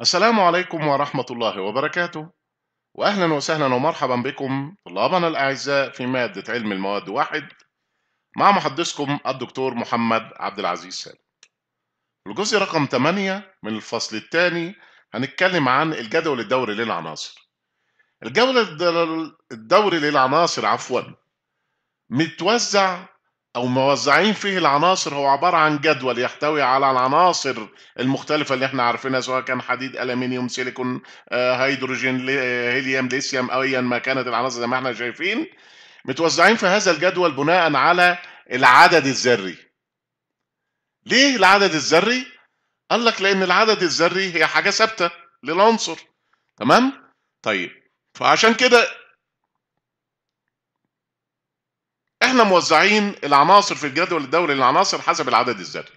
السلام عليكم ورحمة الله وبركاته وأهلا وسهلا ومرحبا بكم طلابنا الأعزاء في مادة علم المواد واحد مع محدثكم الدكتور محمد عبد العزيز سالم الجزء رقم 8 من الفصل الثاني هنتكلم عن الجدول الدوري للعناصر الجدول الدوري للعناصر عفوا متوزع أو موزعين فيه العناصر هو عبارة عن جدول يحتوي على العناصر المختلفة اللي احنا عارفينها سواء كان حديد ألمنيوم سيليكون آه، هيدروجين آه، هيليوم ليثيوم أيا ما كانت العناصر زي ما احنا شايفين متوزعين في هذا الجدول بناء على العدد الذري ليه العدد الذري؟ قال لك لأن العدد الذري هي حاجة ثابتة للعنصر تمام؟ طيب فعشان كده احنا موزعين العناصر في الجدول الدوري للعناصر حسب العدد الذري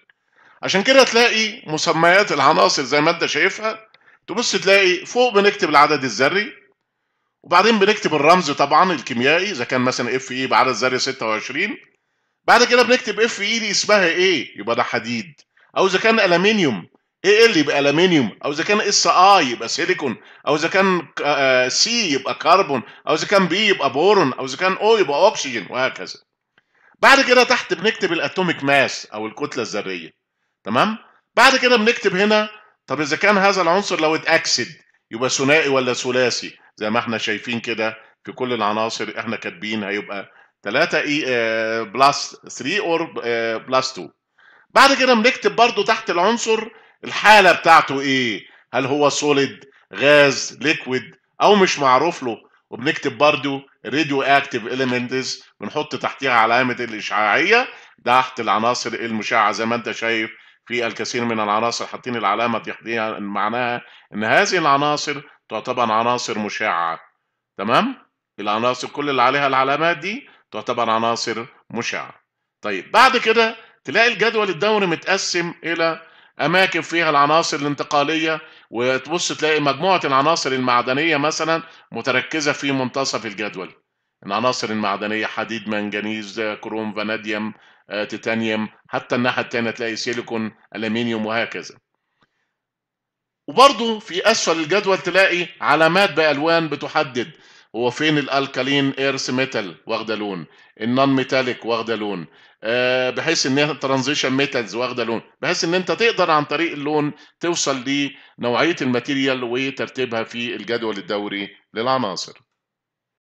عشان كده تلاقي مسميات العناصر زي ما انت شايفها تبص تلاقي فوق بنكتب العدد الذري وبعدين بنكتب الرمز طبعا الكيميائي اذا كان مثلا اف اي e بعدد ذري 26 بعد كده بنكتب اف اي e دي اسمها ايه يبقى ده حديد او اذا كان الومنيوم اي ال يبقى الومنيوم او اذا كان اس اي يبقى سيليكون او اذا كان سي آه، يبقى كربون او اذا كان بي يبقى بورون او اذا كان او يبقى اكسجين وهكذا بعد كده تحت بنكتب الاتوميك ماس او الكتله الذريه تمام بعد كده بنكتب هنا طب اذا كان هذا العنصر لو اتاكسد يبقى ثنائي ولا ثلاثي زي ما احنا شايفين كده في كل العناصر احنا كاتبين هيبقى 3 اي بلس 3 اور بلس 2 بعد كده بنكتب برضو تحت العنصر الحاله بتاعته ايه هل هو سوليد غاز ليكويد او مش معروف له وبنكتب برضو راديو اكتيف اليمنتس بنحط تحتيها علامه الاشعاعيه تحت العناصر المشعه زي ما انت شايف في الكثير من العناصر حاطين العلامه تحتيها معناها ان هذه العناصر تعتبر عناصر مشعه تمام العناصر كل اللي عليها العلامات دي تعتبر عناصر مشعه طيب بعد كده تلاقي الجدول الدوري متقسم الى اماكن فيها العناصر الانتقاليه وتبص تلاقي مجموعه العناصر المعدنيه مثلا متركزه في منتصف الجدول العناصر المعدنيه حديد منجنيز كروم فاناديوم آه، تيتانيوم حتى الناحيه الثانيه تلاقي سيليكون الومنيوم وهكذا وبرضه في اسفل الجدول تلاقي علامات بالوان بتحدد هو فين الالكالين ايرث ميتال واخده لون النون ميتاليك واخده لون آه، بحيث ان هي ترانزيشن ميتالز واخده لون بحيث ان انت تقدر عن طريق اللون توصل لنوعيه الماتيريال وترتيبها في الجدول الدوري للعناصر